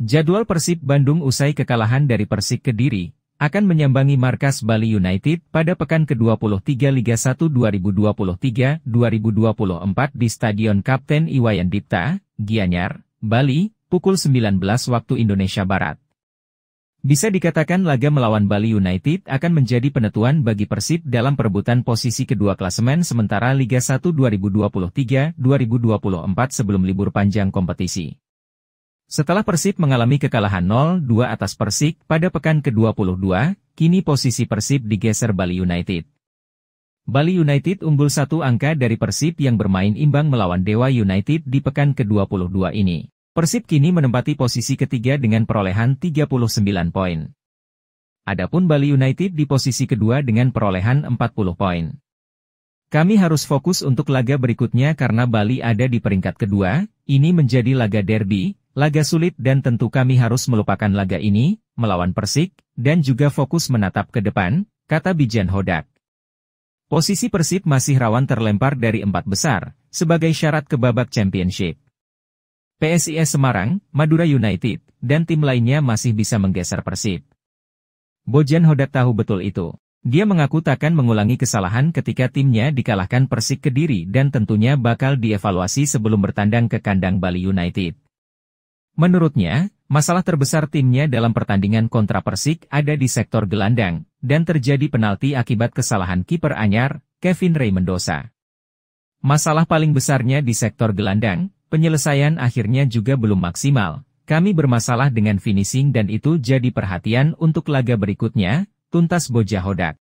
Jadwal Persib Bandung usai kekalahan dari Persik Kediri, akan menyambangi markas Bali United pada pekan ke-23 Liga 1 2023-2024 di Stadion Kapten Iwayan Dipta, Gianyar, Bali, pukul 19 waktu Indonesia Barat. Bisa dikatakan laga melawan Bali United akan menjadi penentuan bagi Persib dalam perebutan posisi kedua klasemen sementara Liga 1 2023-2024 sebelum libur panjang kompetisi. Setelah Persib mengalami kekalahan 0-2 atas Persik pada pekan ke-22, kini posisi Persib digeser Bali United. Bali United unggul satu angka dari Persib yang bermain imbang melawan Dewa United di pekan ke-22 ini. Persib kini menempati posisi ketiga dengan perolehan 39 poin. Adapun Bali United di posisi kedua dengan perolehan 40 poin. Kami harus fokus untuk laga berikutnya karena Bali ada di peringkat kedua, ini menjadi laga derby, Laga sulit dan tentu kami harus melupakan laga ini, melawan Persik, dan juga fokus menatap ke depan, kata Bijan Hodak. Posisi Persib masih rawan terlempar dari empat besar, sebagai syarat ke babak championship. PSIS Semarang, Madura United, dan tim lainnya masih bisa menggeser Persib. Bojan Hodak tahu betul itu. Dia mengaku takkan mengulangi kesalahan ketika timnya dikalahkan Persik Kediri dan tentunya bakal dievaluasi sebelum bertandang ke kandang Bali United. Menurutnya, masalah terbesar timnya dalam pertandingan kontra Persik ada di sektor gelandang, dan terjadi penalti akibat kesalahan kiper Anyar, Kevin Ray Mendoza. Masalah paling besarnya di sektor gelandang, penyelesaian akhirnya juga belum maksimal. Kami bermasalah dengan finishing dan itu jadi perhatian untuk laga berikutnya, tuntas Boja Hodak.